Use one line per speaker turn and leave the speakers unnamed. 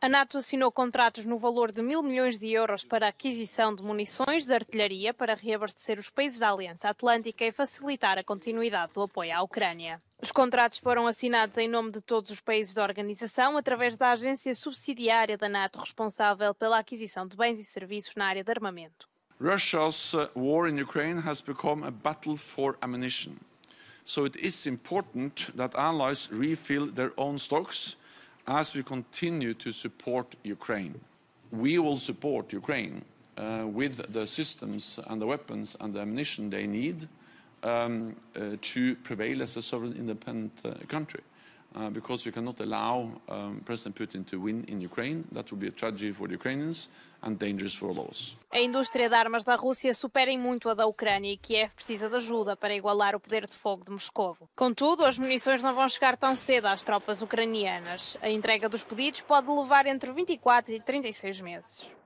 A NATO assinou contratos no valor de mil milhões de euros para a aquisição de munições de artilharia para reabastecer os países da Aliança Atlântica e facilitar a continuidade do apoio à Ucrânia. Os contratos foram assinados em nome de todos os países da organização através da agência subsidiária da NATO responsável pela aquisição de bens e serviços na área de armamento.
Russia's uh, war in Ukraine has become a battle for ammunition. So it is important that allies refill their own stocks. as we continue to support Ukraine, we will support Ukraine uh, with the systems and the weapons and the ammunition they need um, uh, to prevail as a sovereign independent uh, country. uh, because we cannot allow um, President Putin to win in Ukraine. That would be a tragedy for the Ukrainians and dangerous for all of us.
A indústria de armas da Rússia supera em muito a da Ucrânia e Kiev precisa de ajuda para igualar o poder de fogo de Moscovo. Contudo, as munições não vão chegar tão cedo às tropas ucranianas. A entrega dos pedidos pode levar entre 24 e 36 meses.